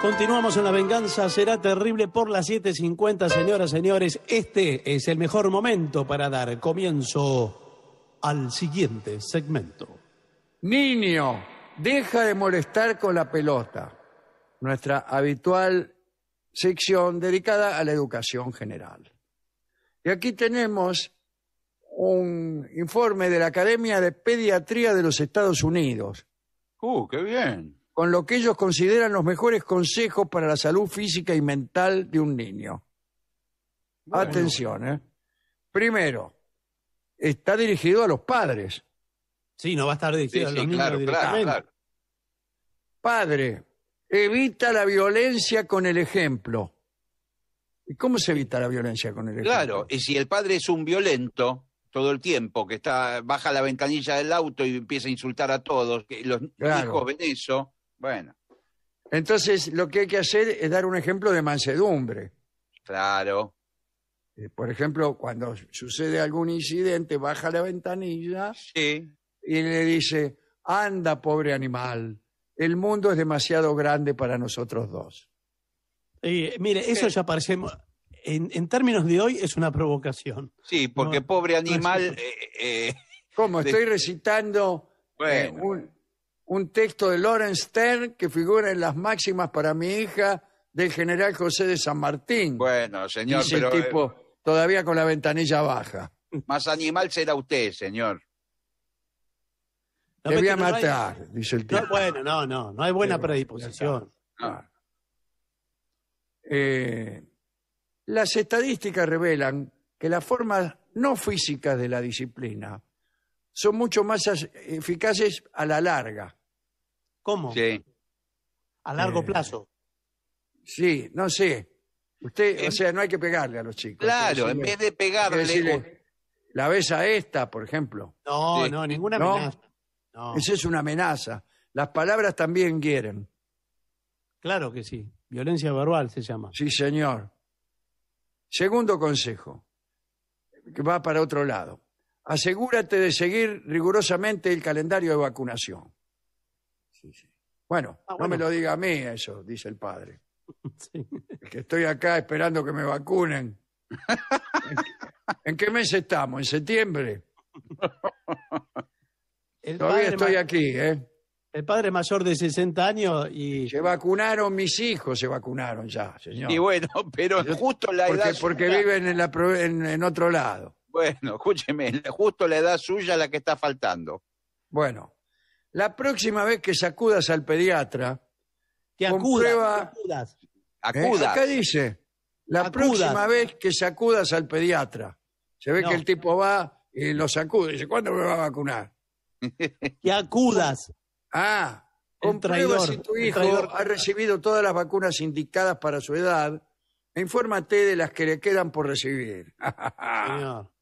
Continuamos en la venganza, será terrible por las 7.50, señoras, señores. Este es el mejor momento para dar comienzo al siguiente segmento. Niño, deja de molestar con la pelota. Nuestra habitual sección dedicada a la educación general. Y aquí tenemos un informe de la Academia de Pediatría de los Estados Unidos. ¡Uh, qué bien! con lo que ellos consideran los mejores consejos para la salud física y mental de un niño. Atención, ¿eh? Primero, está dirigido a los padres. Sí, no va a estar dirigido a los niños directamente. Padre, evita la violencia con el ejemplo. ¿Y cómo se evita la violencia con el ejemplo? Claro, y si el padre es un violento todo el tiempo, que está baja la ventanilla del auto y empieza a insultar a todos, que los hijos ven eso, bueno. Entonces, lo que hay que hacer es dar un ejemplo de mansedumbre. Claro. Eh, por ejemplo, cuando sucede algún incidente, baja la ventanilla y le dice, anda, pobre animal, el mundo es demasiado grande para nosotros dos. y eh, mire, eso eh. ya parece, en, términos de hoy, es una provocación. Sí, porque pobre animal... ¿Cómo? Estoy recitando bueno un texto de Lawrence Stern que figura en las máximas para mi hija del general José de San Martín. Bueno, señor, Dice El eh, tipo todavía con la ventanilla baja. Más animal será usted, señor. voy a matar, dice el tipo. No, bueno, no, no, no hay buena predisposición. Ah. Eh, las estadísticas revelan que las formas no físicas de la disciplina son mucho más eficaces a la larga ¿Cómo? Sí. A largo eh, plazo. Sí, no sé. Usted, o sea, no hay que pegarle a los chicos. Claro, en vez de pegarle. ¿La vez a esta, por ejemplo. No, no, ninguna amenaza. Esa es una amenaza. Las palabras también quieren. Claro que sí. Violencia verbal se llama. Sí, señor. Segundo consejo, que va para otro lado. Asegúrate de seguir rigurosamente el calendario de vacunación. Bueno, ah, no me lo diga a mí eso, dice el padre. que estoy acá esperando que me vacunen. ¿En, qué mes estamos? ¿En septiembre? Todavía estoy aquí, ¿eh? El padre mayor de 60 años y... Se vacunaron mis hijos, se vacunaron ya, señor. Y bueno, pero justo la porque, edad... Porque viven en, en otro lado. Bueno, escúcheme, justo la edad suya la que está faltando. Bueno, la próxima vez que sacudas al pediatra, que comprueba... acudas. ¿Eh? dice, la próxima vez que sacudas al pediatra. Se ve que el tipo va y lo sacude. Dice, ¿cuándo me va a vacunar? Que acudas. Ah, comprueba si tu hijo ha recibido todas las vacunas indicadas para su edad e infórmate de las que le quedan por recibir. Señor.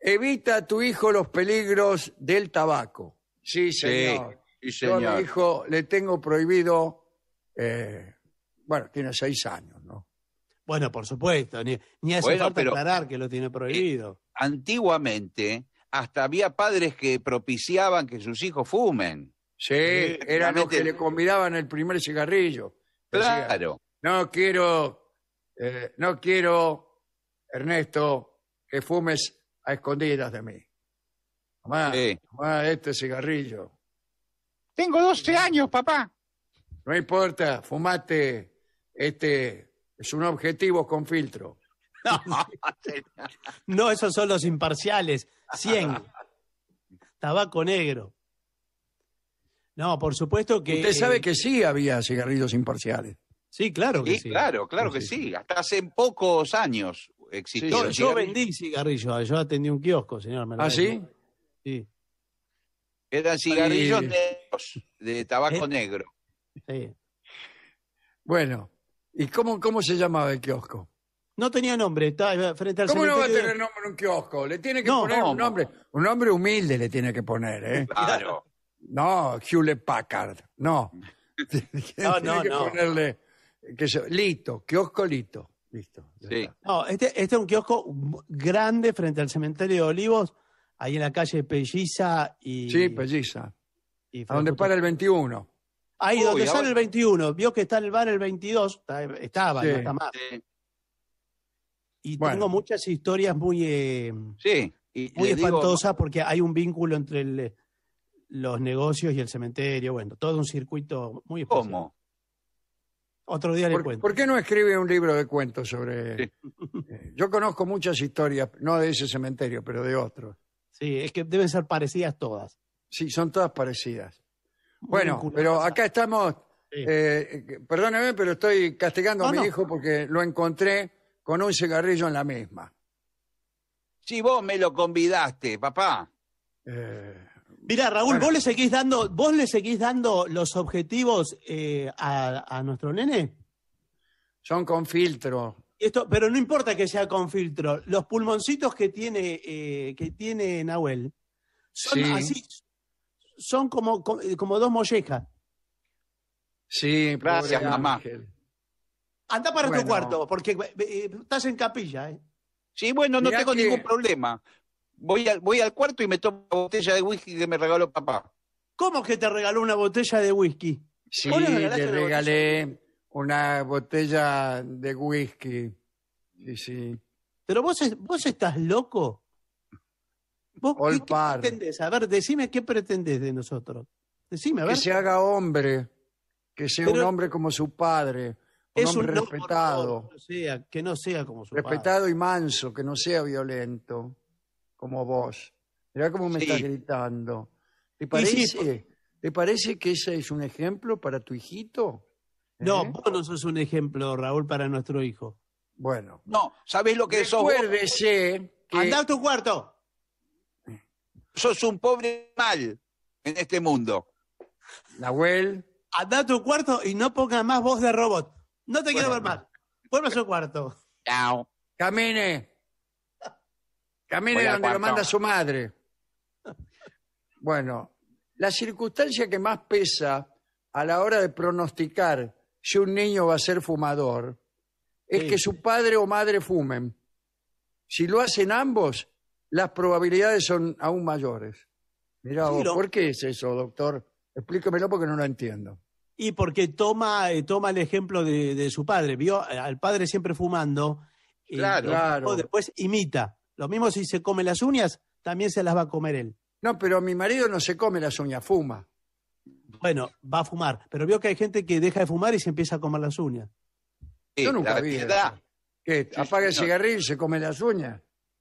Evita a tu hijo los peligros del tabaco. Sí, señor. Sí, sí, Yo le tengo prohibido, eh, bueno, tiene seis años, ¿no? Bueno, por supuesto, ni, hace falta aclarar que lo tiene eh, prohibido. antiguamente, hasta había padres que propiciaban que sus hijos fumen. Sí, eran los que le combinaban el primer cigarrillo. claro. no quiero, eh, no quiero, Ernesto, que fumes a escondidas de mí. Tomá, este cigarrillo. Tengo 12 años, papá. No importa, fumate. Este es un objetivo con filtro. No, esos son los imparciales. 100. Tabaco negro. No, por supuesto que. Usted sabe eh, que sí había cigarrillos imparciales. Sí, claro que sí. sí. Claro, claro que sí. Hasta hace pocos años existió. yo, vendí cigarrillos, yo atendí un kiosco, señor. ¿Ah, sí? Sí. Eran cigarrillos eh, de tabaco ¿eh? negro. Sí. Bueno, ¿y cómo, cómo se llamaba el kiosco? No tenía nombre, estaba frente al ¿Cómo no va a tener nombre un kiosco? Le tiene que poner un nombre, un nombre humilde le tiene que poner, ¿eh? Claro. No, Hewlett Packard, no. no, no, que no. ponerle que Lito, kiosco Lito. Listo. Sí. No, este, este es un kiosco grande frente al cementerio de Olivos, ahí en la calle Pelliza y. Sí, Pelliza. Y donde para el 21. Ahí, donde sale el 21. Vio que está el bar el 22. estaba, está más. Y tengo muchas historias muy. Eh, sí. muy espantosas porque hay un vínculo entre los negocios y el cementerio. Bueno, todo un circuito muy especial. ¿Cómo? Otro día le cuento. ¿Por qué no escribe un libro de cuentos sobre.? Eh, yo conozco muchas historias, no de ese cementerio, pero de otros. Sí, es que deben ser parecidas todas. Sí, son todas parecidas. Bueno, pero acá estamos. Eh, perdóneme, pero estoy castigando a mi hijo porque lo encontré con un cigarrillo en la misma. Sí, vos me lo convidaste, papá. Eh, Mira, Raúl, vos le seguís dando, vos le seguís dando los objetivos eh, a, a, nuestro nene. Son con filtro pero no importa que sea con filtro, los pulmoncitos que tiene, eh, que tiene Nahuel son así, son como, eh, como dos mollejas. Sí, gracias, mamá. Anda para tu cuarto, porque eh, estás en capilla. Sí, bueno, no tengo ningún problema. Voy al, voy al cuarto y me tomo una botella de whisky que me regaló papá. ¿Cómo que te regaló una botella de whisky? Sí, te regalé una botella de whisky. Sí, Pero vos, vos estás loco. ¿Vos qué, A ver, decime qué pretendés de nosotros. Decime, a ver. Que se haga hombre, que sea un hombre como su padre, un hombre respetado. que no sea como su respetado y manso, que no sea violento, como vos. Mirá cómo me estás gritando. ¿Te parece, ¿Te parece que ese es un ejemplo para tu hijito? No, vos no sos un ejemplo, Raúl, para nuestro hijo. Bueno. No, ¿sabés lo que sos? Recuérdese que... a tu cuarto. Sos un pobre mal en este mundo. Nahuel. Anda a tu cuarto y no ponga más voz de robot. No te quiero ver más. Vuelve a su cuarto. Chao. Camine. Camine donde lo manda su madre. Bueno, la circunstancia que más pesa a la hora de pronosticar si un niño va a ser fumador es que su padre o madre fumen. Si lo hacen ambos, las probabilidades son aún mayores. Mira, ¿por qué es eso, doctor? Explíquemelo porque no lo entiendo. Y porque toma, eh, toma el ejemplo de, su padre. Vio al padre siempre fumando. y Después imita. Lo mismo si se come las uñas, también se las va a comer él. No, pero mi marido no se come las uñas, fuma. Bueno, va a fumar, pero vio que hay gente que deja de fumar y se empieza a comer las uñas. Yo nunca vi eso. Que apaga el cigarrillo y se come las uñas.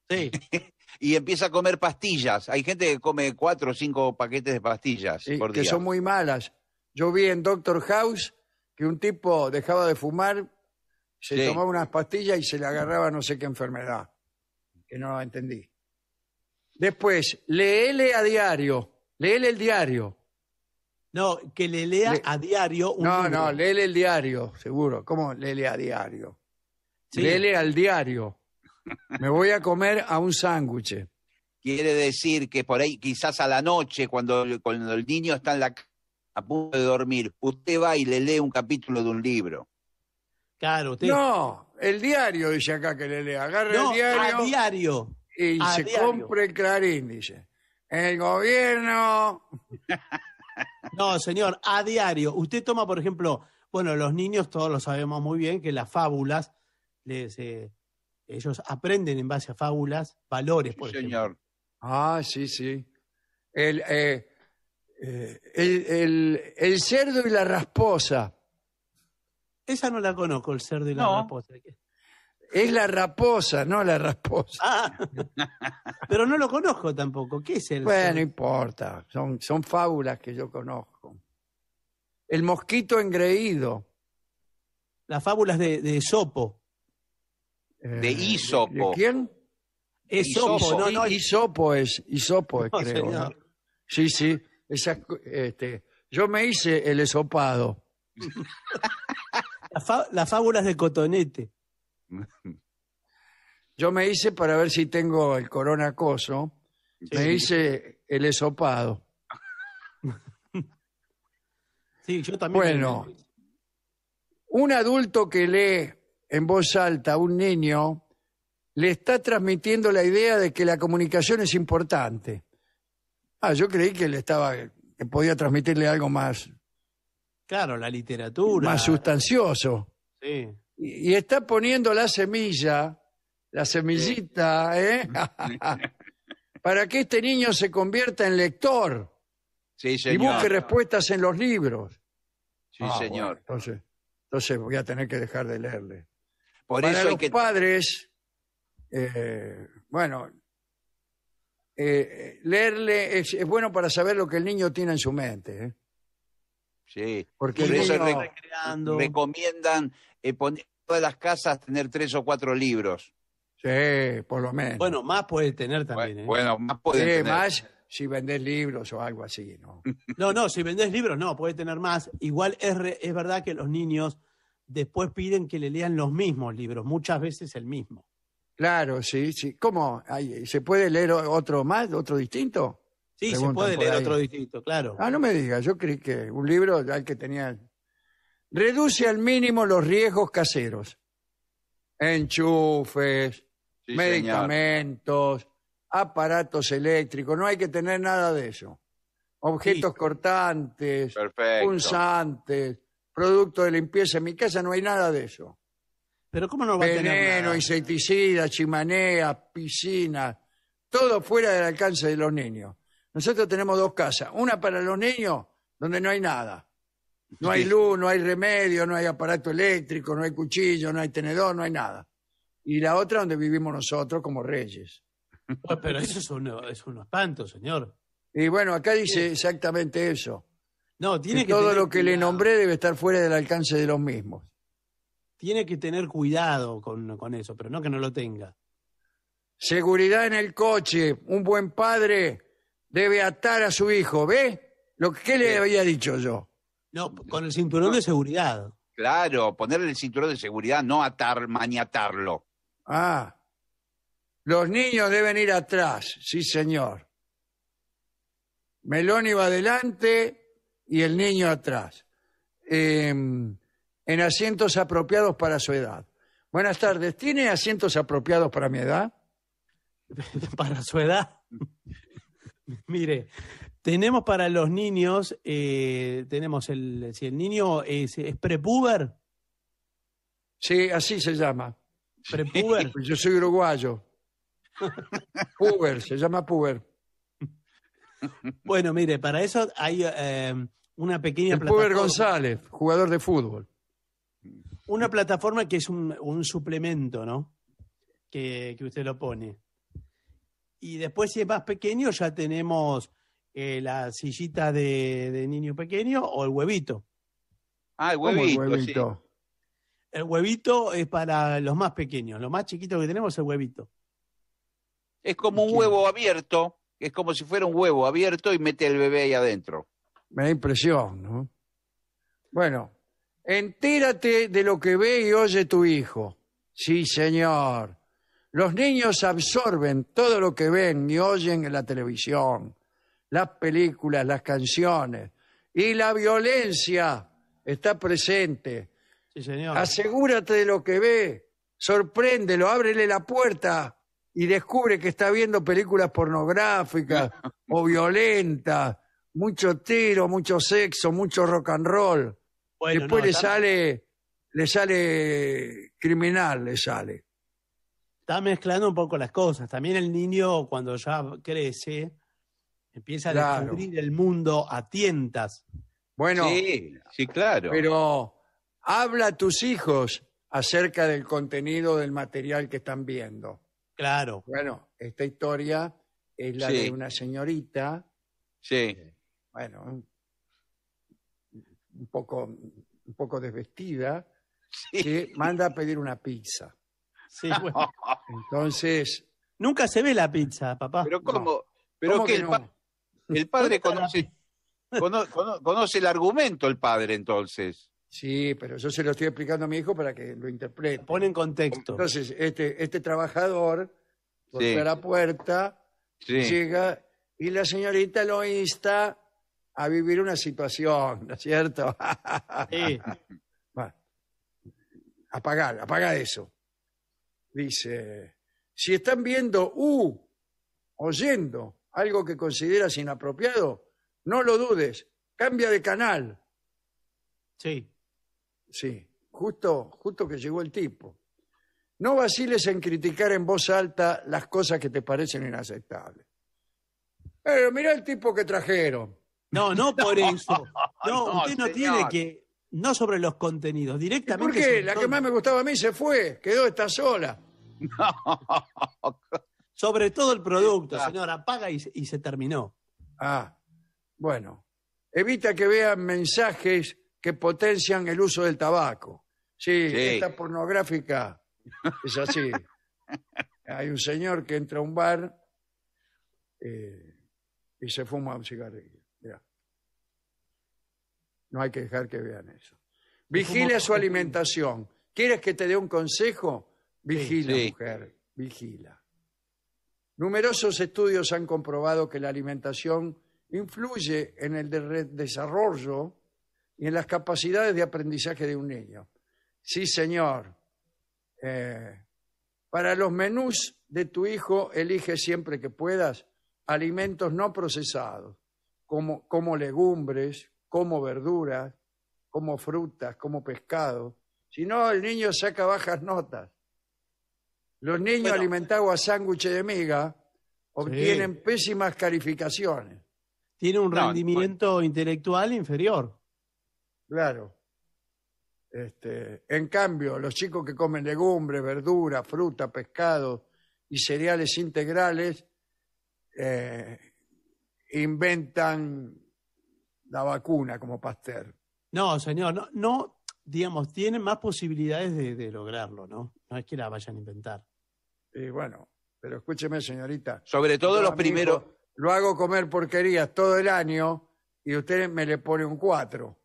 Sí. y empieza a comer pastillas. Hay gente que come cuatro o cinco paquetes de pastillas Que son muy malas. Yo vi en Doctor House que un tipo dejaba de fumar, se tomaba unas pastillas y se le agarraba no sé qué enfermedad, que no entendí. Después, leele a diario, léele el diario. No, que le lea a diario un No, no, léele el diario, seguro. ¿Cómo lea a diario? le al diario. Me voy a comer a un sándwich. Quiere decir que por ahí, quizás a la noche, cuando, el niño está en la a punto de dormir, usted va y le lee un capítulo de un libro. Claro, usted. No, el diario dice acá que le lea. Agarre el diario, a diario. y se compre el Clarín, dice. El gobierno No, señor, a diario. Usted toma, por ejemplo, bueno, los niños todos lo sabemos muy bien que las fábulas, les, eh, ellos aprenden en base a fábulas valores, por sí, ejemplo. señor. Ah, sí, sí. Eh, eh, el, el, cerdo y la rasposa. Esa no la conozco, el cerdo y la rasposa. Es la raposa, no la raposa ah. pero no lo conozco tampoco. ¿Qué es el? Bueno, no importa. Son, son fábulas que yo conozco. El mosquito engreído. Las fábulas de, de Sopo. Eh, de Isopo. ¿De, quién? Esopo, no, Isopo es, Isopo es, creo. Sí, sí. Esa, este, yo me hice el esopado. Las fábulas de Cotonete. Yo me hice para ver si tengo el coronacoso. Me hice el esopado. Sí, yo también. Bueno, un adulto que lee en voz alta a un niño le está transmitiendo la idea de que la comunicación es importante. Ah, yo creí que le estaba podía transmitirle algo más Claro, la literatura. más sustancioso. Sí y, está poniendo la semilla, la semillita, ¿eh? para que este niño se convierta en lector y busque respuestas en los libros. Sí, ah, señor. entonces, entonces voy a tener que dejar de leerle. para los padres, eh, bueno, eh, leerle es, bueno para saber lo que el niño tiene en su mente. ¿eh? Sí, porque por eso recomiendan eh, poner todas las casas tener tres o cuatro libros. Sí, por lo menos. Bueno, más puede tener también. ¿eh? Bueno, más puede tener. más si vendés libros o algo así, ¿no? No, no, si vendés libros no, puede tener más. Igual es, es verdad que los niños después piden que le lean los mismos libros, muchas veces el mismo. Claro, sí, sí. ¿Cómo? ¿Se puede leer otro más, otro distinto? Sí, se puede leer otro distrito, claro. Ah, no me digas, yo creí que un libro al que tenía. Reduce al mínimo los riesgos caseros. Enchufes, medicamentos, aparatos eléctricos, no hay que tener nada de eso. Objetos cortantes, punzantes, productos de limpieza. En mi casa no hay nada de eso. Pero ¿cómo no va a tener veneno, insecticidas, chimaneas, piscinas, todo fuera del alcance de los niños. Nosotros tenemos dos casas, una para los niños, donde no hay nada. No hay luz, no hay remedio, no hay aparato eléctrico, no hay cuchillo, no hay tenedor, no hay nada. Y la otra donde vivimos nosotros como reyes. Ah, pero eso es, un espanto, señor. Y bueno, acá dice exactamente eso. No, tiene que, todo lo que le nombré debe estar fuera del alcance de los mismos. Tiene que tener cuidado con eso, pero no que no lo tenga. Seguridad en el coche. Un buen padre debe atar a su hijo, ¿ve? Lo que le había dicho yo. No, con el cinturón de seguridad. Claro, ponerle el cinturón de seguridad, no atar, maniatarlo. Ah. Los niños deben ir atrás, sí señor. Melón iba adelante y el niño atrás. Em, en asientos apropiados para su edad. Buenas tardes, ¿tiene asientos apropiados para mi edad? para su edad. Mire, tenemos para los niños, eh, tenemos el, si el niño es, es prepuber. Sí, así se llama. Prepuber. Yo soy uruguayo. puber, se llama puber. Bueno, mire, para eso hay eh, una pequeña plataforma. Puber González, jugador de fútbol. Una plataforma que es un, un suplemento, ¿no? Que, que usted lo pone. Y después, si es más pequeño, ya tenemos eh, la sillita de, niño pequeño o el huevito. Ah, el huevito. El huevito? es para los más pequeños. Lo más chiquito que tenemos es el huevito. Es como un huevo abierto. Es como si fuera un huevo abierto y mete el bebé ahí adentro. Me da impresión, ¿no? Bueno, entérate de lo que ve y oye tu hijo. Sí, señor. Los niños absorben todo lo que ven y oyen en la televisión, las películas, las canciones. Y la violencia está presente. Sí, señor. Asegúrate de lo que ve, sorpréndelo, ábrele la puerta y descubre que está viendo películas pornográficas o violentas, mucho tiro, mucho sexo, mucho rock and roll. Después le sale, le sale criminal, le sale está mezclando un poco las cosas. También el niño, cuando ya crece, empieza a descubrir el mundo a tientas. Bueno, sí, claro. Pero habla a tus hijos acerca del contenido del material que están viendo. Claro. Bueno, esta historia es la de una señorita. Sí. Eh, bueno, un poco, un poco desvestida, que manda a pedir una pizza. Entonces. Nunca se ve la pizza, papá. Pero ¿cómo? ¿Pero el, padre conoce, el argumento, el padre, entonces. Sí, pero yo se lo estoy explicando a mi hijo para que lo interprete. Pone en contexto. Entonces, este, este trabajador, por la puerta, llega y la señorita lo insta a vivir una situación, ¿no es cierto? sí. Va, apagar, apaga eso dice, si están viendo u uh, oyendo algo que consideras inapropiado, no lo dudes, cambia de canal. Sí. Sí, justo, justo que llegó el tipo. No vaciles en criticar en voz alta las cosas que te parecen inaceptables. Pero mirá el tipo que trajeron. No, no por eso. No, usted no tiene que. No sobre los contenidos, directamente. Porque La que más me gustaba a mí se fue, quedó esta sola. Sobre todo el producto, ah. señora. Paga y, se terminó. Ah, bueno. Evita que vean mensajes que potencian el uso del tabaco. Sí, esta pornográfica es así. Hay un señor que entra a un bar eh, y se fuma un cigarrillo. No hay que dejar que vean eso. vigile su alimentación. ¿Quieres que te dé un consejo? Vigila, mujer, vigila. Numerosos estudios han comprobado que la alimentación influye en el desarrollo y en las capacidades de aprendizaje de un niño. Sí, señor. Eh, para los menús de tu hijo, elige siempre que puedas alimentos no procesados, como, como legumbres, como verduras, como frutas, como pescado. Si no, el niño saca bajas notas. Los niños alimentados a sándwiches de miga obtienen pésimas calificaciones. Tiene un rendimiento intelectual inferior. Claro. Este, en cambio, los chicos que comen legumbres, verduras, fruta, pescado y cereales integrales eh, inventan la vacuna como Pasteur. No, señor, no digamos, tiene más posibilidades de, lograrlo, ¿no? No es que la vayan a inventar. Y bueno, pero escúcheme, señorita. Sobre todo los primeros. Lo hago comer porquerías todo el año y usted me le pone un cuatro.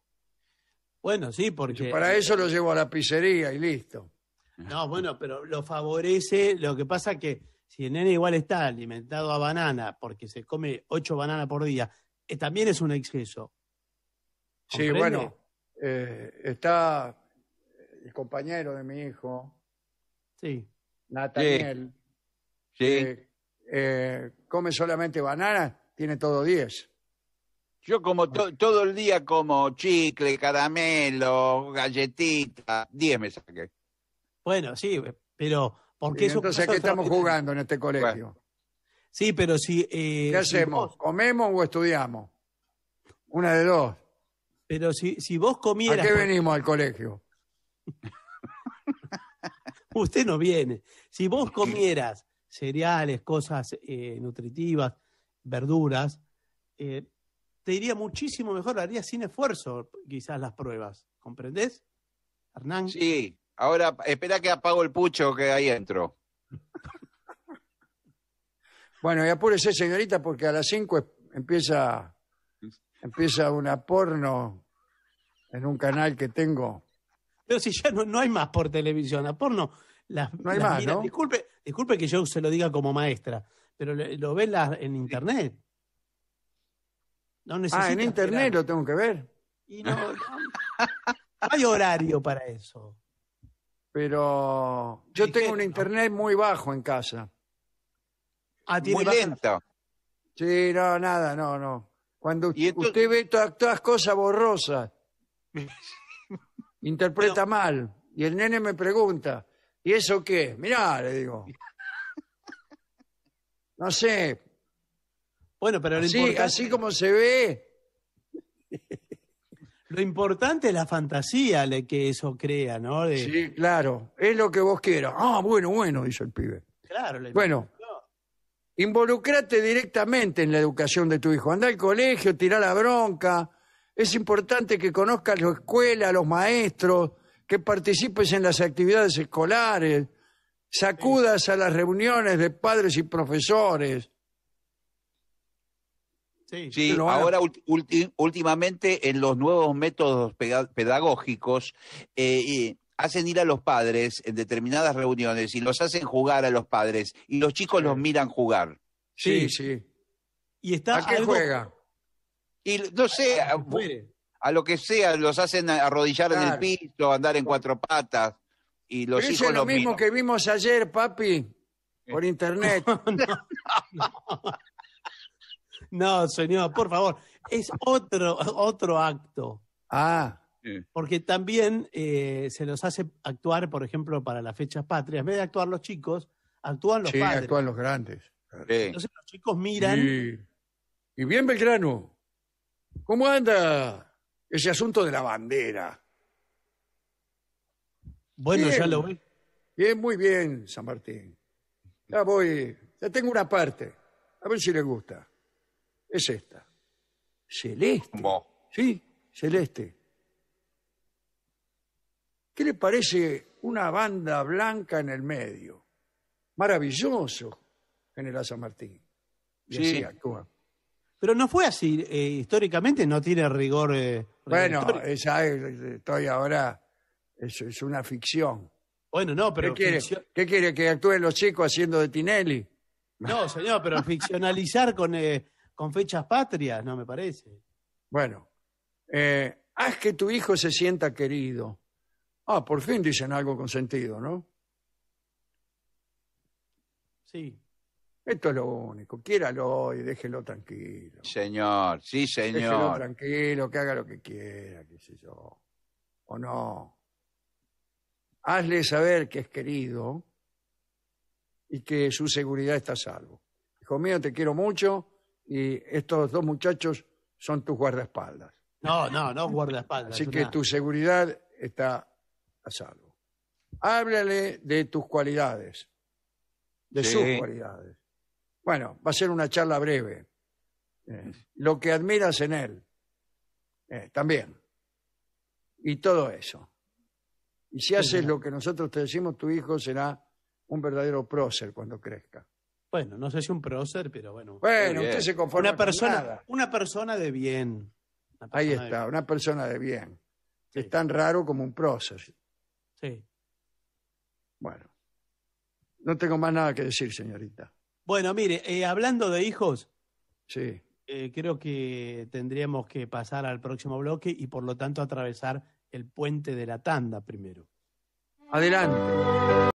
Bueno, sí, porque. Y para eh, eso lo llevo a la pizzería y listo. No, bueno, pero lo favorece. Lo que pasa que si el nene igual está alimentado a banana porque se come ocho bananas por día, eh, también es un exceso. Sí, bueno, eh, está el compañero de mi hijo, sí. Nathaniel, eh, come solamente bananas, tiene todo 10. Yo como todo el día como chicle, caramelo, galletita, 10 me saqué. Bueno, sí, pero porque eso entonces, ¿qué estamos jugando en este colegio? Sí, pero si... Eh, ¿Qué hacemos? ¿Comemos o estudiamos? Una de dos. Pero si, vos comieras... ¿A qué venimos al colegio? Usted no viene. Si vos comieras cereales, cosas eh, nutritivas, verduras, eh, te iría muchísimo mejor, harías sin esfuerzo quizás las pruebas. ¿Comprendés, Hernán? Sí, ahora espera que apago el pucho que ahí entro. bueno, y apúrese, señorita, porque a las 5 empieza, empieza una porno en un canal que tengo. Pero si ya no, hay más por televisión, a porno. no hay más, ¿no? Disculpe, disculpe que yo se lo diga como maestra, pero lo, ves ven en internet. No ah, en internet lo tengo que ver. Y no, hay horario para eso. Pero yo tengo un internet muy bajo en casa. Ah, muy lento. Sí, no, nada, no, no. Cuando usted ve todas cosas borrosas interpreta mal. Y el nene me pregunta, ¿y eso qué? Mirá, le digo. No sé. Bueno, pero lo así, así como se ve. Lo importante es la fantasía que eso crea, ¿no? Sí, claro. Es lo que vos quieras. Ah, bueno, bueno, dice el pibe. Claro. bueno, involucrate directamente en la educación de tu hijo. Anda al colegio, tira la bronca, es importante que conozcas la escuela, los maestros, que participes en las actividades escolares, sacudas a las reuniones de padres y profesores. Sí, sí ahora últimamente en los nuevos métodos pedagógicos eh, eh, hacen ir a los padres en determinadas reuniones y los hacen jugar a los padres y los chicos los miran jugar. Sí, sí. ¿Y está ¿A qué juega? Y no sé, ah, a, lo que sea, los hacen arrodillar en el piso, andar en cuatro patas. Y los lo mismo que vimos ayer, papi, por internet. no, señor, por favor. Es otro, otro acto. Ah. Porque también eh, se los hace actuar, por ejemplo, para las fechas patrias. En vez de actuar los chicos, actúan los sí, actúan los grandes. Entonces los chicos miran. Y bien Belgrano. ¿Cómo anda ese asunto de la bandera? Bueno, ya lo vi. Bien, muy bien, San Martín. Ya voy, ya tengo una parte. A ver si le gusta. Es esta. Celeste. Sí, celeste. ¿Qué le parece una banda blanca en el medio? Maravilloso, General San Martín. sí. Pero no fue así. Eh, históricamente no tiene rigor. Eh, bueno, esa estoy ahora. Es, es, una ficción. Bueno, no, pero. ¿Qué quiere? ¿Que actúen los chicos haciendo de Tinelli? No, señor, pero ficcionalizar con, eh, con fechas patrias, no me parece. Bueno, haz que tu hijo se sienta querido. Ah, por fin dicen algo con sentido, ¿no? Sí. Esto es lo único. Quiéralo y déjelo tranquilo. Señor, sí, señor. Déjelo tranquilo, que haga lo que quiera, qué sé yo. O no. Hazle saber que es querido y que su seguridad está a salvo. Hijo mío, te quiero mucho y estos dos muchachos son tus guardaespaldas. No, no, no guardaespaldas. Así que tu seguridad está a salvo. Háblale de tus cualidades, de sus cualidades. Bueno, va a ser una charla breve. Eh, lo que admiras en él, eh, también. Y todo eso. Y si pues haces lo que nosotros te decimos, tu hijo será un verdadero prócer cuando crezca. Bueno, no sé si un prócer, pero bueno. Bueno, usted se conforma una persona, Una persona de bien. Ahí está, una persona de bien. Es tan raro como un prócer. Sí. Bueno. No tengo más nada que decir, señorita. Bueno, mire, eh, hablando de hijos, eh, creo que tendríamos que pasar al próximo bloque y por lo tanto atravesar el puente de la tanda primero. Adelante.